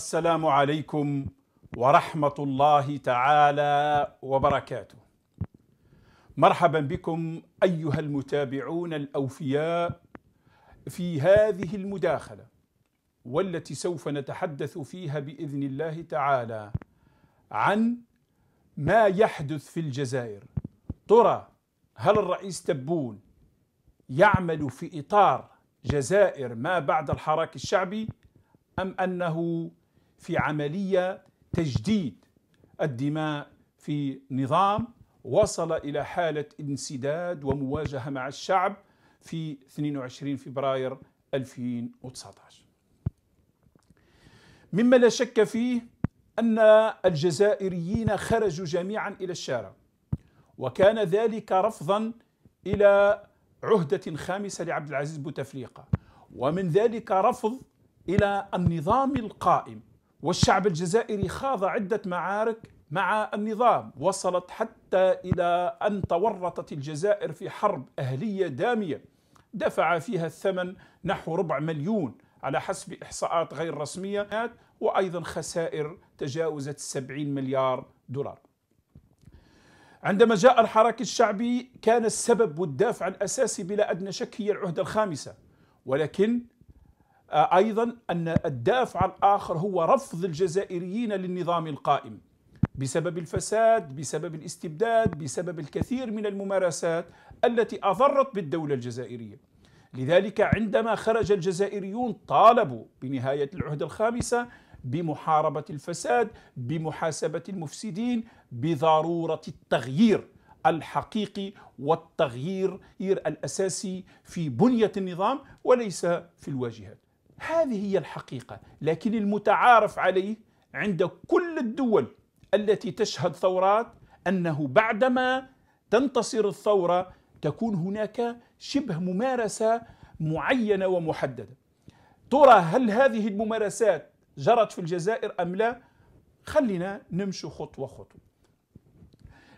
السلام عليكم ورحمه الله تعالى وبركاته مرحبا بكم ايها المتابعون الاوفياء في هذه المداخله والتي سوف نتحدث فيها باذن الله تعالى عن ما يحدث في الجزائر ترى هل الرئيس تبون يعمل في اطار جزائر ما بعد الحراك الشعبي ام انه في عملية تجديد الدماء في نظام وصل إلى حالة انسداد ومواجهة مع الشعب في 22 فبراير 2019 مما لا شك فيه أن الجزائريين خرجوا جميعا إلى الشارع وكان ذلك رفضا إلى عهدة خامسة لعبد العزيز بوتفليقة ومن ذلك رفض إلى النظام القائم والشعب الجزائري خاض عدة معارك مع النظام وصلت حتى إلى أن تورطت الجزائر في حرب أهلية دامية دفع فيها الثمن نحو ربع مليون على حسب إحصاءات غير رسمية وأيضا خسائر تجاوزت 70 مليار دولار عندما جاء الحراك الشعبي كان السبب والدافع الأساسي بلا أدنى شك هي العهدة الخامسة ولكن آه، ايضا ان الدافع الاخر هو رفض الجزائريين للنظام القائم بسبب الفساد بسبب الاستبداد بسبب الكثير من الممارسات التي اضرت بالدوله الجزائريه لذلك عندما خرج الجزائريون طالبوا بنهايه العهده الخامسه بمحاربه الفساد بمحاسبه المفسدين بضروره التغيير الحقيقي والتغيير الاساسي في بنيه النظام وليس في الواجهات هذه هي الحقيقة لكن المتعارف عليه عند كل الدول التي تشهد ثورات أنه بعدما تنتصر الثورة تكون هناك شبه ممارسة معينة ومحددة ترى هل هذه الممارسات جرت في الجزائر أم لا خلينا نمشي خطوة خطوة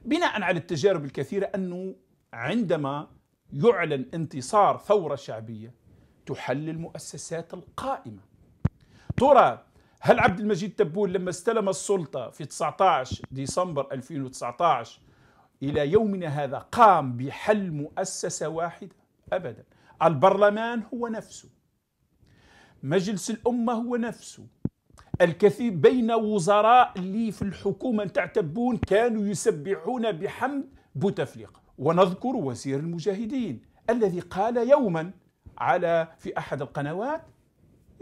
بناء على التجارب الكثيرة أنه عندما يعلن انتصار ثورة شعبية تحل المؤسسات القائمة ترى هل عبد المجيد تبون لما استلم السلطة في 19 ديسمبر 2019 إلى يومنا هذا قام بحل مؤسسة واحدة أبدا البرلمان هو نفسه مجلس الأمة هو نفسه الكثير بين وزراء اللي في الحكومة تعتبون كانوا يسبحون بحمد بوتفليقة ونذكر وزير المجاهدين الذي قال يوما على في احد القنوات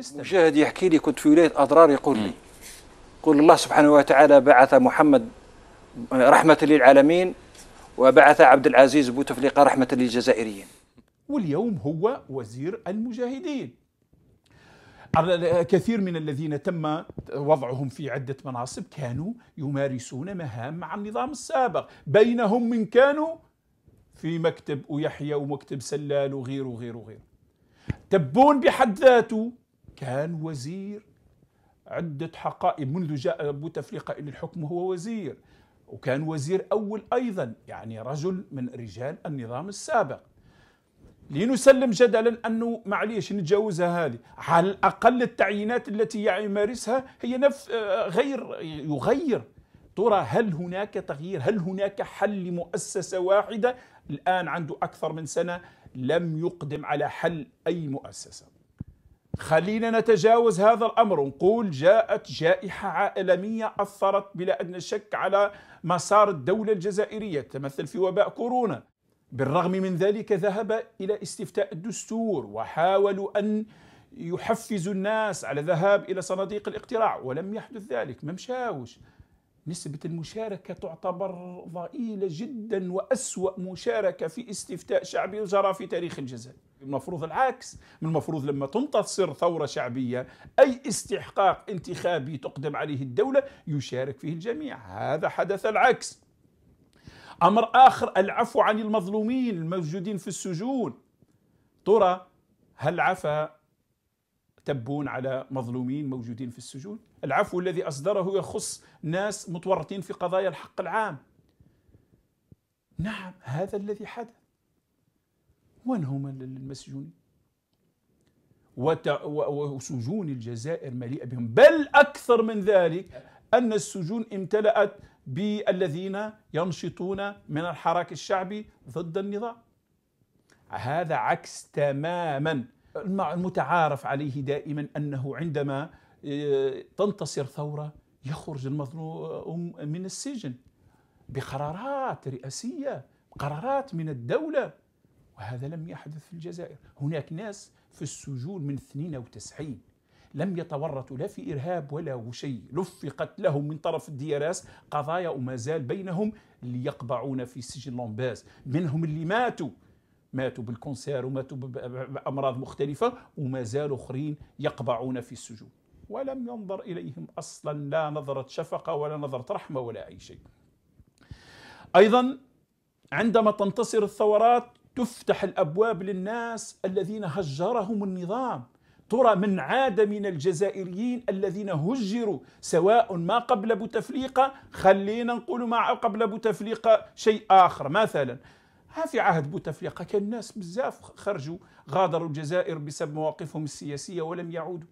استمع. مشاهد يحكي لي كنت في ولايه اضرار يقول لي يقول الله سبحانه وتعالى بعث محمد رحمه للعالمين وبعث عبد العزيز بوتفليقه رحمه للجزائريين واليوم هو وزير المجاهدين كثير من الذين تم وضعهم في عدة مناصب كانوا يمارسون مهام مع النظام السابق بينهم من كانوا في مكتب ويحيى ومكتب سلال وغيره وغيره وغيره تبون بحد ذاته كان وزير عدة حقائب منذ جاء بوتفليقة إلى الحكم هو وزير وكان وزير أول أيضا يعني رجل من رجال النظام السابق لنسلم جدلا أنه معليش نتجاوزها هذه على الأقل التعيينات التي يعني يمارسها هي نف آه، غير يغير ترى هل هناك تغيير هل هناك حل لمؤسسة واحدة الآن عنده أكثر من سنة لم يقدم على حل أي مؤسسة خلينا نتجاوز هذا الأمر ونقول جاءت جائحة عالمية أثرت بلا أدنى شك على مسار الدولة الجزائرية تمثل في وباء كورونا بالرغم من ذلك ذهب إلى استفتاء الدستور وحاولوا أن يحفزوا الناس على الذهاب إلى صناديق الاقتراع ولم يحدث ذلك ما مشاوش نسبة المشاركة تعتبر ضئيلة جدا وأسوأ مشاركة في استفتاء شعبي جرى في تاريخ الجزائر المفروض العكس من المفروض لما تنتصر ثورة شعبية أي استحقاق انتخابي تقدم عليه الدولة يشارك فيه الجميع هذا حدث العكس أمر آخر العفو عن المظلومين الموجودين في السجون ترى هل عفا تبون على مظلومين موجودين في السجون العفو الذي أصدره يخص ناس متورطين في قضايا الحق العام نعم هذا الذي حدث وين هما المسجونين و... وسجون الجزائر مليئة بهم بل أكثر من ذلك أن السجون امتلأت بالذين ينشطون من الحراك الشعبي ضد النظام هذا عكس تماما المتعارف عليه دائما انه عندما آه، تنتصر ثوره يخرج المظلوم من السجن بقرارات رئاسيه قرارات من الدوله وهذا لم يحدث في الجزائر هناك ناس في السجون من 92 لم يتورطوا لا في إرهاب ولا شيء لفقت لهم من طرف الدياراس قضايا وما زال بينهم ليقبعون في سجن لومباز منهم اللي ماتوا ماتوا بالكونسير وماتوا بأمراض مختلفة وما زالوا آخرين يقبعون في السجون ولم ينظر إليهم أصلا لا نظرة شفقة ولا نظرة رحمة ولا أي شيء أيضا عندما تنتصر الثورات تفتح الأبواب للناس الذين هجرهم النظام ترى من عاد من الجزائريين الذين هجروا سواء ما قبل بوتفليقة خلينا نقول ما قبل بوتفليقة شيء آخر مثلا ها في عهد بوتفليقه كان الناس بزاف خرجوا غادروا الجزائر بسبب مواقفهم السياسيه ولم يعودوا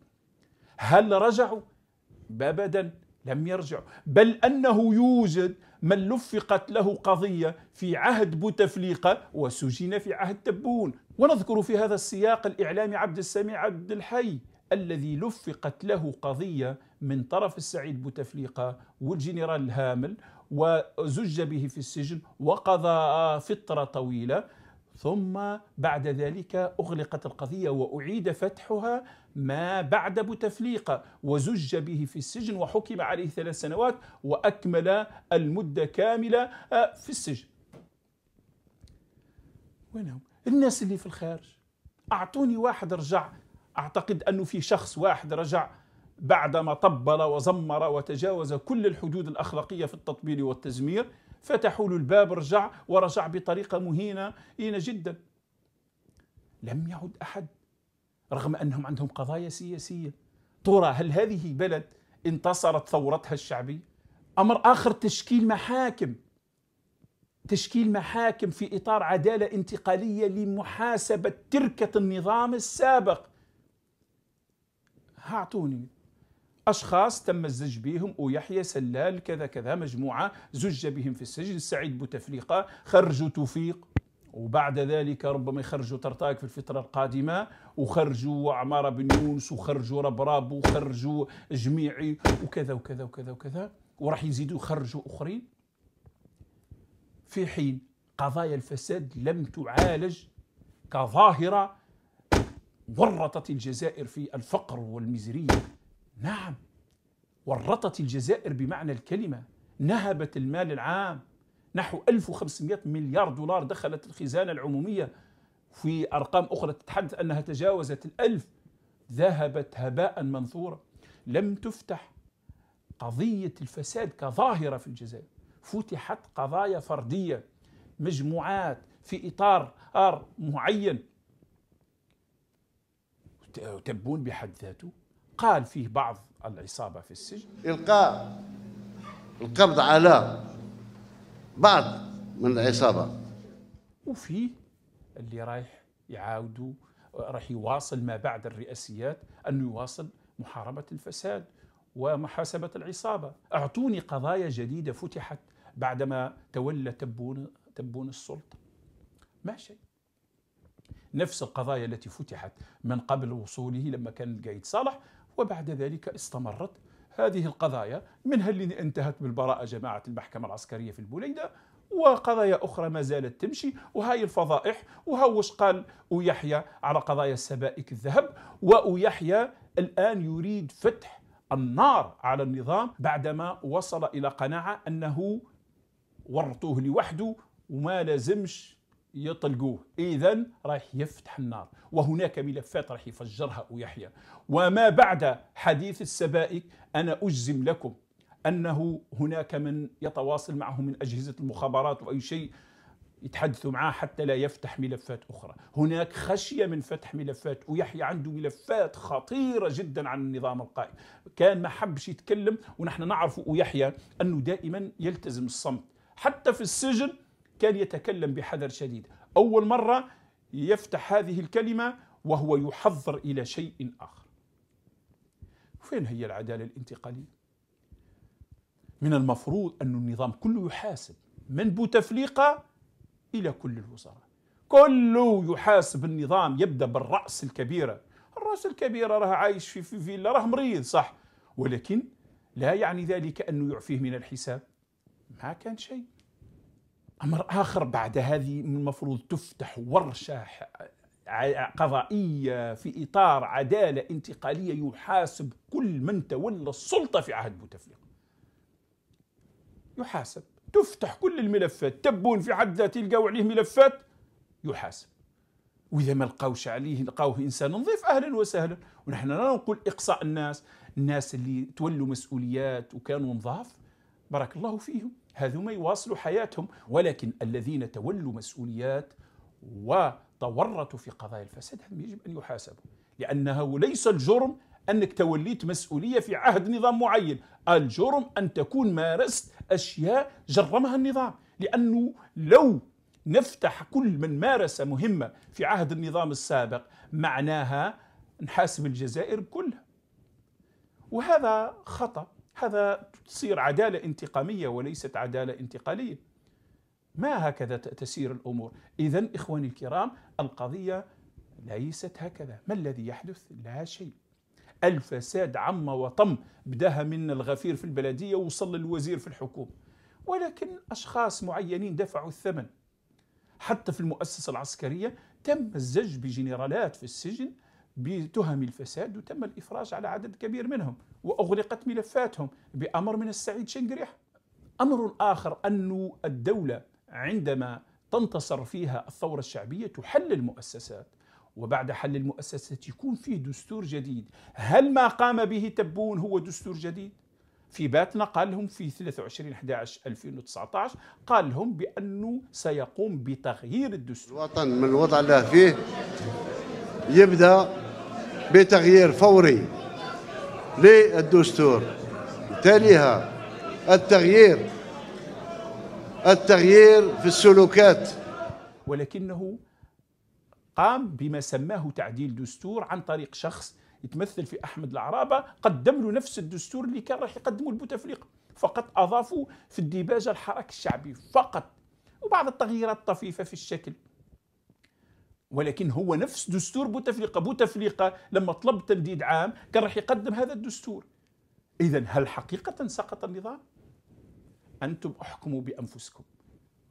هل رجعوا ابدا لم يرجعوا بل انه يوجد من لفقت له قضيه في عهد بوتفليقه وسجن في عهد تبون ونذكر في هذا السياق الاعلامي عبد السميع عبد الحي الذي لفقت له قضيه من طرف السعيد بوتفليقه والجنرال الهامل وزج به في السجن وقضى فترة طويلة ثم بعد ذلك أغلقت القضية وأعيد فتحها ما بعد بوتفليقة وزج به في السجن وحكم عليه ثلاث سنوات وأكمل المدة كاملة آه، في السجن وينهم؟ الناس اللي في الخارج أعطوني واحد رجع أعتقد أنه في شخص واحد رجع بعدما طبل وزمر وتجاوز كل الحدود الأخلاقية في التطبيل والتزمير فتحوا له الباب رجع ورجع بطريقة مهينة جدا لم يعد أحد رغم أنهم عندهم قضايا سياسية ترى هل هذه بلد انتصرت ثورتها الشعبية أمر آخر تشكيل محاكم تشكيل محاكم في إطار عدالة انتقالية لمحاسبة تركة النظام السابق هاعطوني أشخاص تم الزج بهم ويحيى سلال كذا كذا مجموعة زج بهم في السجن سعيد بوتفليقة خرجوا توفيق وبعد ذلك ربما يخرجوا ترطاك في الفترة القادمة وخرجوا عمارة بن يونس وخرجوا ربراب وخرجوا جميعي وكذا وكذا وكذا وكذا وراح يزيدوا يخرجوا آخرين في حين قضايا الفساد لم تعالج كظاهرة ورطت الجزائر في الفقر والمزرية نعم ورطت الجزائر بمعنى الكلمة نهبت المال العام نحو 1500 مليار دولار دخلت الخزانة العمومية في أرقام أخرى تتحدث أنها تجاوزت الألف ذهبت هباء منثورا لم تفتح قضية الفساد كظاهرة في الجزائر فتحت قضايا فردية مجموعات في إطار معين تبون بحد ذاته قال فيه بعض العصابة في السجن إلقاء القبض على بعض من العصابة وفيه اللي رايح يعاودوا راح يواصل ما بعد الرئاسيات أنه يواصل محاربة الفساد ومحاسبة العصابة أعطوني قضايا جديدة فتحت بعدما تولى تبون, تبون السلطة ما شيء نفس القضايا التي فتحت من قبل وصوله لما كان القايد صالح وبعد ذلك استمرت هذه القضايا منها اللي انتهت بالبراءة جماعة المحكمة العسكرية في البوليدة وقضايا أخرى ما زالت تمشي وهاي الفضائح وهوش قال ويحيى على قضايا السبائك الذهب ويحيى الآن يريد فتح النار على النظام بعدما وصل إلى قناعة أنه ورطوه لوحده وما لازمش يطلقوه اذا راح يفتح النار وهناك ملفات راح يفجرها ويحيى وما بعد حديث السبائك انا اجزم لكم انه هناك من يتواصل معه من اجهزه المخابرات واي شيء يتحدثوا معاه حتى لا يفتح ملفات اخرى، هناك خشيه من فتح ملفات ويحيى عنده ملفات خطيره جدا عن النظام القائم، كان ما حبش يتكلم ونحن نعرف ويحيى انه دائما يلتزم الصمت، حتى في السجن كان يتكلم بحذر شديد أول مرة يفتح هذه الكلمة وهو يحضر إلى شيء آخر فين هي العدالة الانتقالية؟ من المفروض أن النظام كله يحاسب من بوتفليقة إلى كل الوزراء كله يحاسب النظام يبدأ بالرأس الكبيرة الرأس الكبيرة راه عايش في فيلا راه مريض صح ولكن لا يعني ذلك أنه يعفيه من الحساب ما كان شيء امر اخر بعد هذه المفروض تفتح ورشه قضائيه في اطار عداله انتقاليه يحاسب كل من تولى السلطه في عهد بوتفليقه يحاسب تفتح كل الملفات تبون في حد ذاته يلقاو عليه ملفات يحاسب واذا ما لقاوش عليه لقاوه انسان نظيف اهلا وسهلا ونحن لا نقول اقصاء الناس الناس اللي تولوا مسؤوليات وكانوا نظاف بارك الله فيهم هذوما يواصلوا حياتهم ولكن الذين تولوا مسؤوليات وتورطوا في قضايا الفساد هم يجب أن يحاسبوا لأنه ليس الجرم أنك توليت مسؤولية في عهد نظام معين الجرم أن تكون مارست أشياء جرمها النظام لأنه لو نفتح كل من مارس مهمة في عهد النظام السابق معناها نحاسب الجزائر كلها وهذا خطأ هذا تصير عدالة انتقامية وليست عدالة انتقالية ما هكذا تسير الأمور إذا إخواني الكرام القضية ليست هكذا ما الذي يحدث لا شيء الفساد عم وطم بداها من الغفير في البلدية وصل للوزير في الحكومة ولكن أشخاص معينين دفعوا الثمن حتى في المؤسسة العسكرية تم الزج بجنرالات في السجن بتهم الفساد وتم الإفراج على عدد كبير منهم وأغلقت ملفاتهم بأمر من السعيد شنقريح أمر آخر أن الدولة عندما تنتصر فيها الثورة الشعبية تحل المؤسسات وبعد حل المؤسسات يكون فيه دستور جديد هل ما قام به تبون هو دستور جديد؟ في باتنا قال لهم في 23 11 2019 قال لهم بأنه سيقوم بتغيير الدستور الوطن من الوضع اللي فيه يبدأ بتغيير فوري للدستور تاليها التغيير التغيير في السلوكات ولكنه قام بما سماه تعديل دستور عن طريق شخص يتمثل في احمد العرابه قدم له نفس الدستور اللي كان راح يقدمه البوتفليقه فقط اضافوا في الديباجه الحراك الشعبي فقط وبعض التغييرات الطفيفه في الشكل ولكن هو نفس دستور بوتفليقة بوتفليقة لما طلب تمديد عام كان راح يقدم هذا الدستور إذا هل حقيقة سقط النظام؟ أنتم أحكموا بأنفسكم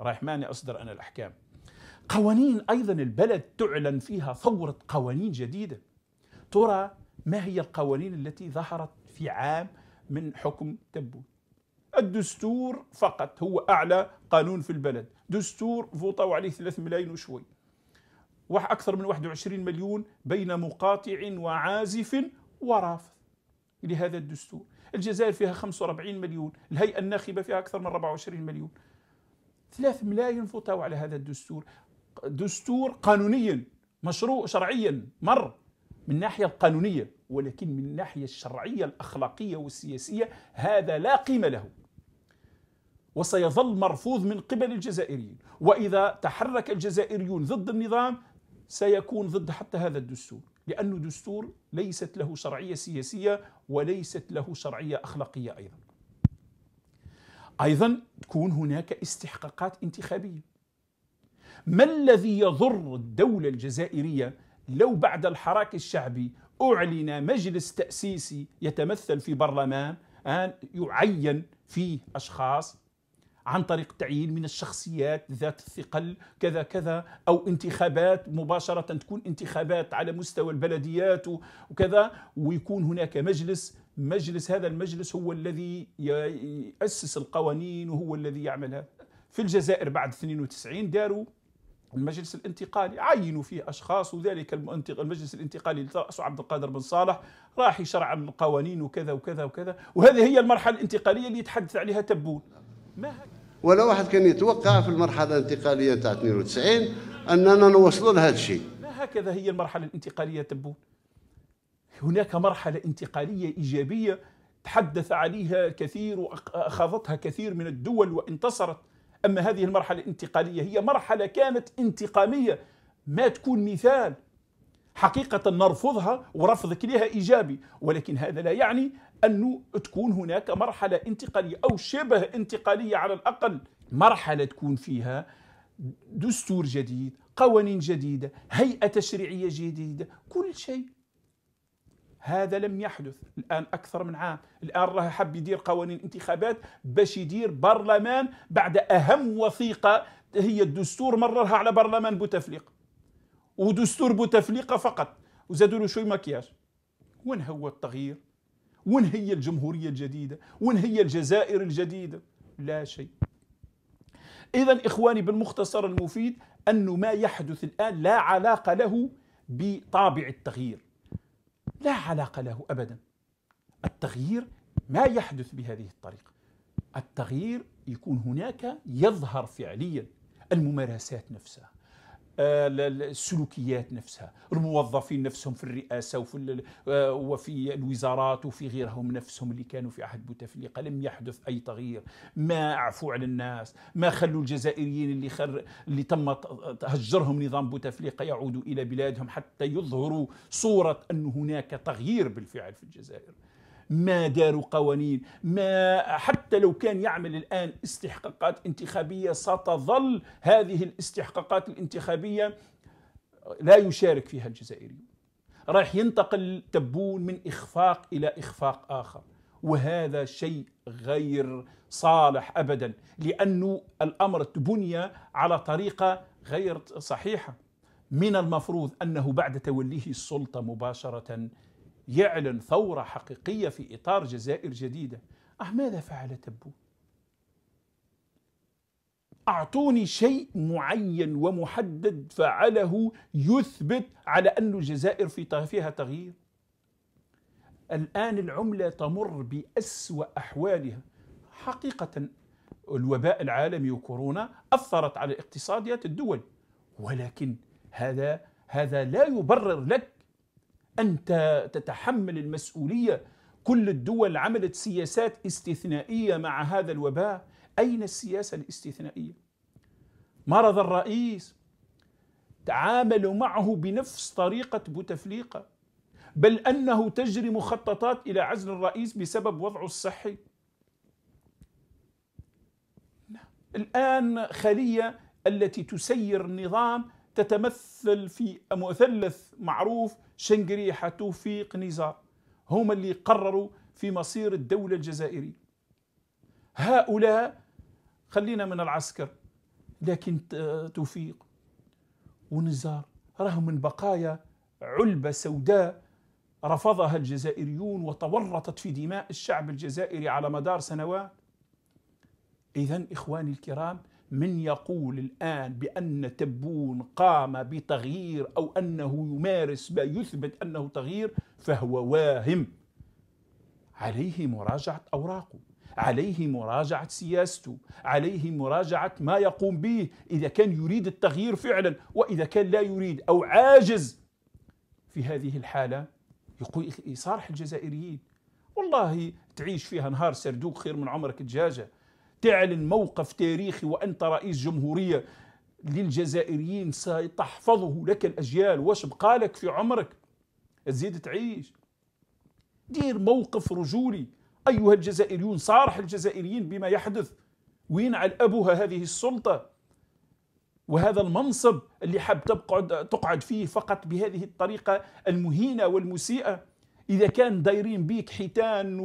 رايح ماني أصدر أنا الأحكام قوانين أيضا البلد تعلن فيها ثورة قوانين جديدة ترى ما هي القوانين التي ظهرت في عام من حكم تبو الدستور فقط هو أعلى قانون في البلد دستور فوطوا عليه 3 ملايين وشوي أكثر من 21 مليون بين مقاطع وعازف ورافض لهذا الدستور الجزائر فيها 45 مليون الهيئة الناخبة فيها أكثر من 24 مليون ثلاث ملايين فوتوا على هذا الدستور دستور قانونيا مشروع شرعيا مر من الناحية القانونية ولكن من الناحية الشرعية الأخلاقية والسياسية هذا لا قيمة له وسيظل مرفوض من قبل الجزائريين وإذا تحرك الجزائريون ضد النظام سيكون ضد حتى هذا الدستور لأنه دستور ليست له شرعية سياسية وليست له شرعية أخلاقية أيضا أيضا تكون هناك استحقاقات انتخابية ما الذي يضر الدولة الجزائرية لو بعد الحراك الشعبي أعلن مجلس تأسيسي يتمثل في برلمان أن يعين فيه أشخاص عن طريق تعيين من الشخصيات ذات الثقل كذا كذا أو انتخابات مباشرة تكون انتخابات على مستوى البلديات وكذا ويكون هناك مجلس مجلس هذا المجلس هو الذي يأسس القوانين وهو الذي يعمل هذا في الجزائر بعد 92 داروا المجلس الانتقالي عينوا فيه اشخاص وذلك المجلس الانتقالي اللي راسه عبد القادر بن صالح راح يشرع القوانين وكذا وكذا وكذا وهذه هي المرحله الانتقاليه اللي يتحدث عليها تبون ما هك... ولا واحد كان يتوقع في المرحله الانتقاليه تاع 92 اننا نوصلوا لهذا الشيء ما هكذا هي المرحله الانتقاليه تبون هناك مرحله انتقاليه ايجابيه تحدث عليها كثير واخذتها كثير من الدول وانتصرت اما هذه المرحله الانتقاليه هي مرحله كانت انتقاميه ما تكون مثال حقيقة نرفضها ورفضك لها إيجابي ولكن هذا لا يعني أنه تكون هناك مرحلة انتقالية أو شبه انتقالية على الأقل مرحلة تكون فيها دستور جديد قوانين جديدة هيئة تشريعية جديدة كل شيء هذا لم يحدث الآن أكثر من عام الآن راه حب يدير قوانين انتخابات باش يدير برلمان بعد أهم وثيقة هي الدستور مررها على برلمان بوتفليقه ودستور بوتفليقه فقط وزادوا له شوي مكياج وين هو التغيير وين هي الجمهوريه الجديده وين هي الجزائر الجديده لا شيء اذا اخواني بالمختصر المفيد انه ما يحدث الان لا علاقه له بطابع التغيير لا علاقه له ابدا التغيير ما يحدث بهذه الطريقه التغيير يكون هناك يظهر فعليا الممارسات نفسها آه، السلوكيات نفسها الموظفين نفسهم في الرئاسة وفي, آه، وفي الوزارات وفي غيرهم نفسهم اللي كانوا في عهد بوتفليقة لم يحدث أي تغيير ما عفوا على الناس ما خلوا الجزائريين اللي, خر اللي تم هجرهم نظام بوتفليقة يعودوا إلى بلادهم حتى يظهروا صورة أن هناك تغيير بالفعل في الجزائر ما داروا قوانين ما حتى لو كان يعمل الآن استحقاقات انتخابية ستظل هذه الاستحقاقات الانتخابية لا يشارك فيها الجزائريون راح ينتقل تبون من إخفاق إلى إخفاق آخر وهذا شيء غير صالح أبدا لأن الأمر تبني على طريقة غير صحيحة من المفروض أنه بعد توليه السلطة مباشرة يعلن ثورة حقيقية في إطار جزائر جديدة أه ماذا فعل تبو؟ أعطوني شيء معين ومحدد فعله يثبت على أن الجزائر في فيها تغيير الآن العملة تمر بأسوأ أحوالها حقيقة الوباء العالمي وكورونا أثرت على اقتصاديات الدول ولكن هذا هذا لا يبرر لك أنت تتحمل المسؤولية كل الدول عملت سياسات استثنائية مع هذا الوباء أين السياسة الاستثنائية؟ مرض الرئيس تعاملوا معه بنفس طريقة بوتفليقة بل أنه تجري مخططات إلى عزل الرئيس بسبب وضعه الصحي الآن خلية التي تسير النظام تتمثل في مثلث معروف شنقريحة توفيق نزار هما اللي قرروا في مصير الدولة الجزائرية هؤلاء خلينا من العسكر لكن توفيق ونزار راهم من بقايا علبة سوداء رفضها الجزائريون وتورطت في دماء الشعب الجزائري على مدار سنوات إذا إخواني الكرام من يقول الآن بأن تبون قام بتغيير أو أنه يمارس ما يثبت أنه تغيير فهو واهم عليه مراجعة أوراقه عليه مراجعة سياسته عليه مراجعة ما يقوم به إذا كان يريد التغيير فعلا وإذا كان لا يريد أو عاجز في هذه الحالة يقول يصارح الجزائريين والله تعيش فيها نهار سردوك خير من عمرك دجاجة تعلن موقف تاريخي وأنت رئيس جمهورية للجزائريين ستحفظه لك الأجيال واش بقالك في عمرك تزيد تعيش دير موقف رجولي أيها الجزائريون صارح الجزائريين بما يحدث وين ابوها هذه السلطة وهذا المنصب اللي حاب تقعد تقعد فيه فقط بهذه الطريقه المهينه والمسيئه اذا كان دايرين بيك حيتان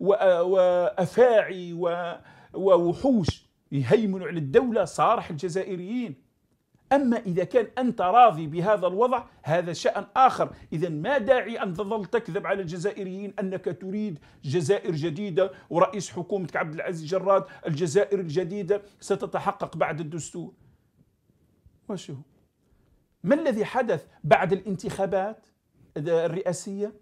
وافاعي و, و, و ووحوش يهيمنوا على الدولة صارح الجزائريين أما إذا كان أنت راضي بهذا الوضع هذا شأن آخر إذا ما داعي أن تظل تكذب على الجزائريين أنك تريد جزائر جديدة ورئيس حكومة عبد العزيز جراد الجزائر الجديدة ستتحقق بعد الدستور وشو ما الذي حدث بعد الانتخابات الرئاسية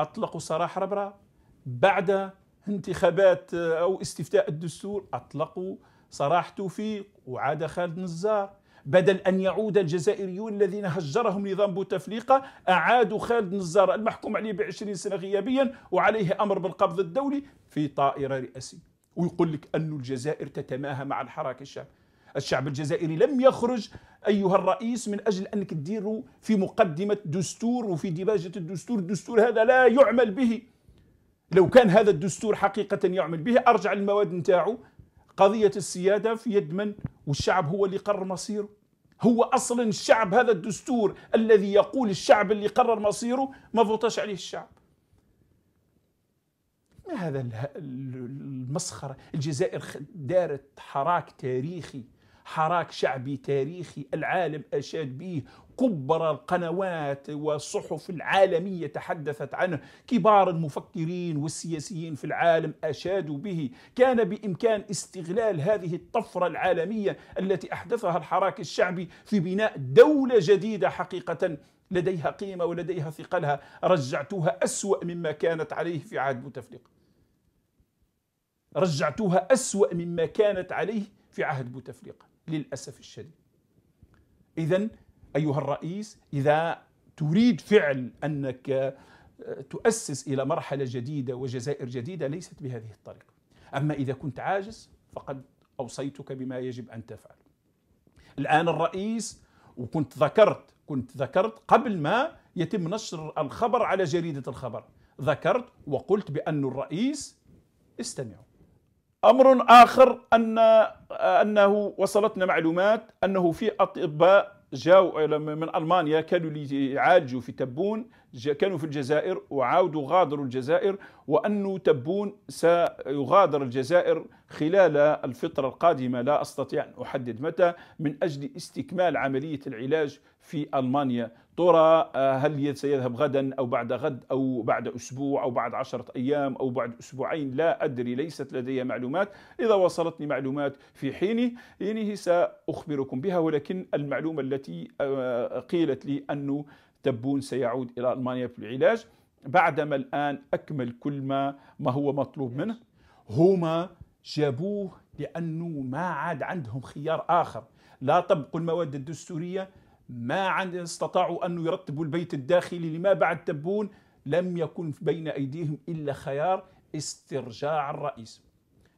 أطلقوا سراح ربرا بعد انتخابات آه، أو استفتاء الدستور أطلقوا صراحة توفيق وعاد خالد نزار بدل أن يعود الجزائريون الذين هجرهم نظام بوتفليقة أعادوا خالد نزار المحكوم عليه بعشرين سنة غيابيا وعليه أمر بالقبض الدولي في طائرة رئاسية ويقول لك أن الجزائر تتماهى مع الحراك الشعبي الشعب الجزائري لم يخرج أيها الرئيس من أجل أنك تديروا في مقدمة دستور وفي ديباجة الدستور الدستور هذا لا يعمل به لو كان هذا الدستور حقيقة يعمل به أرجع المواد نتاعو قضية السيادة في يد من والشعب هو اللي قرر مصيره هو أصلا الشعب هذا الدستور الذي يقول الشعب اللي قرر مصيره ما فوتاش عليه الشعب ما هذا المسخرة الجزائر دارت حراك تاريخي حراك شعبي تاريخي العالم أشاد به كبرى القنوات والصحف العالمية تحدثت عنه كبار المفكرين والسياسيين في العالم أشادوا به كان بإمكان استغلال هذه الطفرة العالمية التي أحدثها الحراك الشعبي في بناء دولة جديدة حقيقة لديها قيمة ولديها ثقلها رجعتوها أسوأ مما كانت عليه في عهد بوتفليقة رجعتوها أسوأ مما كانت عليه في عهد بوتفليقة للأسف الشديد إذا ايها الرئيس اذا تريد فعل انك آه، تؤسس الى مرحله جديده وجزائر جديده ليست بهذه الطريقه. اما اذا كنت عاجز فقد اوصيتك بما يجب ان تفعل. الان الرئيس وكنت ذكرت كنت ذكرت قبل ما يتم نشر الخبر على جريده الخبر، ذكرت وقلت بان الرئيس استمعوا. امر اخر ان آه، انه وصلتنا معلومات انه في اطباء جاوا آه، من المانيا كانوا اللي يعالجوا في تبون كانوا في الجزائر وعاودوا غادروا الجزائر وانه تبون سيغادر الجزائر خلال الفترة القادمة لا أستطيع أن أحدد متى من أجل استكمال عملية العلاج في ألمانيا ترى آه، هل سيذهب غدا أو بعد غد أو بعد أسبوع أو بعد عشرة أيام أو بعد أسبوعين لا أدري ليست لدي معلومات إذا وصلتني معلومات في حينه حينه سأخبركم بها ولكن المعلومة التي آه، قيلت لي أنه تبون سيعود إلى ألمانيا في العلاج بعدما الآن أكمل كل ما ما هو مطلوب منه هما جابوه لأنه ما عاد عندهم خيار آخر لا طبقوا المواد الدستورية ما عند استطاعوا أن يرتبوا البيت الداخلي لما بعد تبون لم يكن بين أيديهم إلا خيار استرجاع الرئيس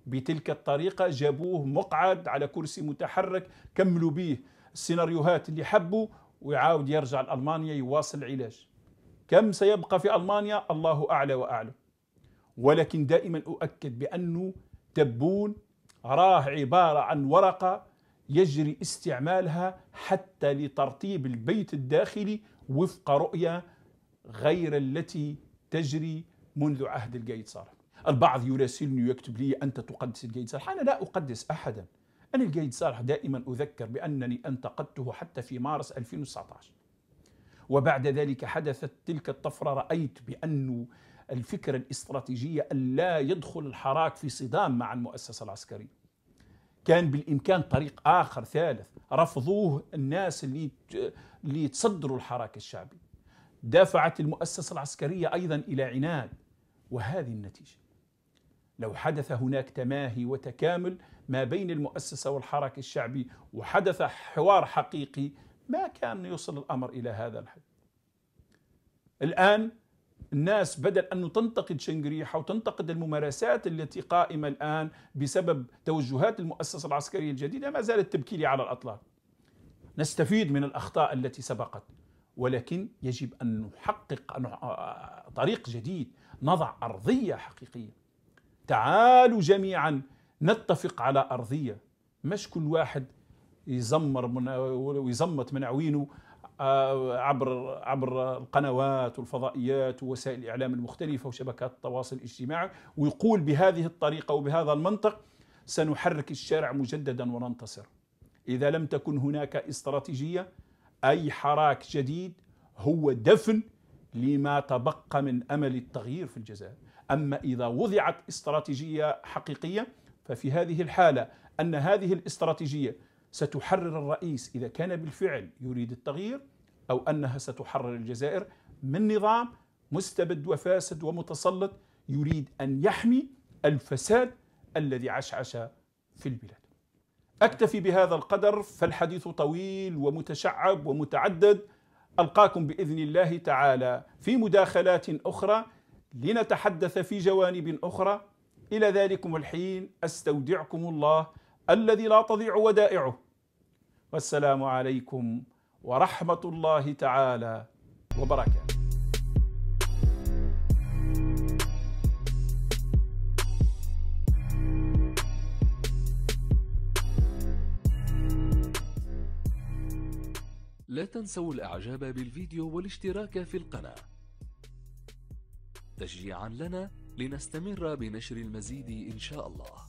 بتلك الطريقة جابوه مقعد على كرسي متحرك كملوا به السيناريوهات اللي حبوا ويعاود يرجع لألمانيا يواصل العلاج كم سيبقى في ألمانيا الله أعلى وأعلم ولكن دائما أؤكد بأنه تبون راه عبارة عن ورقة يجري استعمالها حتى لترطيب البيت الداخلي وفق رؤية غير التي تجري منذ عهد القيصر البعض يراسلني ويكتب لي أنت تقدس القيصر أنا لا أقدس أحدا أنا القيصر دائما أذكر بأنني انتقدته حتى في مارس 2019 وبعد ذلك حدثت تلك الطفرة رأيت بأنه الفكرة الاستراتيجية ألا يدخل الحراك في صدام مع المؤسسة العسكرية كان بالإمكان طريق آخر ثالث رفضوه الناس اللي اللي تصدروا الحراك الشعبي دفعت المؤسسة العسكرية أيضا إلى عناد وهذه النتيجة لو حدث هناك تماهي وتكامل ما بين المؤسسة والحراك الشعبي وحدث حوار حقيقي ما كان يوصل الأمر إلى هذا الحد الآن الناس بدل أن تنتقد شنجريحة وتنتقد الممارسات التي قائمة الآن بسبب توجهات المؤسسة العسكرية الجديدة ما زالت تبكي لي على الأطلاق نستفيد من الأخطاء التي سبقت ولكن يجب أن نحقق طريق جديد نضع أرضية حقيقية تعالوا جميعا نتفق على أرضية مش كل واحد يزمر من ويزمط من عوينه آه، عبر عبر القنوات والفضائيات ووسائل الاعلام المختلفه وشبكات التواصل الاجتماعي ويقول بهذه الطريقه وبهذا المنطق سنحرك الشارع مجددا وننتصر. اذا لم تكن هناك استراتيجيه اي حراك جديد هو دفن لما تبقى من امل التغيير في الجزائر. اما اذا وضعت استراتيجيه حقيقيه ففي هذه الحاله ان هذه الاستراتيجيه ستحرر الرئيس إذا كان بالفعل يريد التغيير أو أنها ستحرر الجزائر من نظام مستبد وفاسد ومتسلط يريد أن يحمي الفساد الذي عشعش في البلاد أكتفي بهذا القدر فالحديث طويل ومتشعب ومتعدد ألقاكم بإذن الله تعالى في مداخلات أخرى لنتحدث في جوانب أخرى إلى ذلكم الحين أستودعكم الله الذي لا تضيع ودائعه والسلام عليكم ورحمه الله تعالى وبركاته لا تنسوا الاعجاب بالفيديو والاشتراك في القناة تشجيعا لنا لنستمر بنشر المزيد ان شاء الله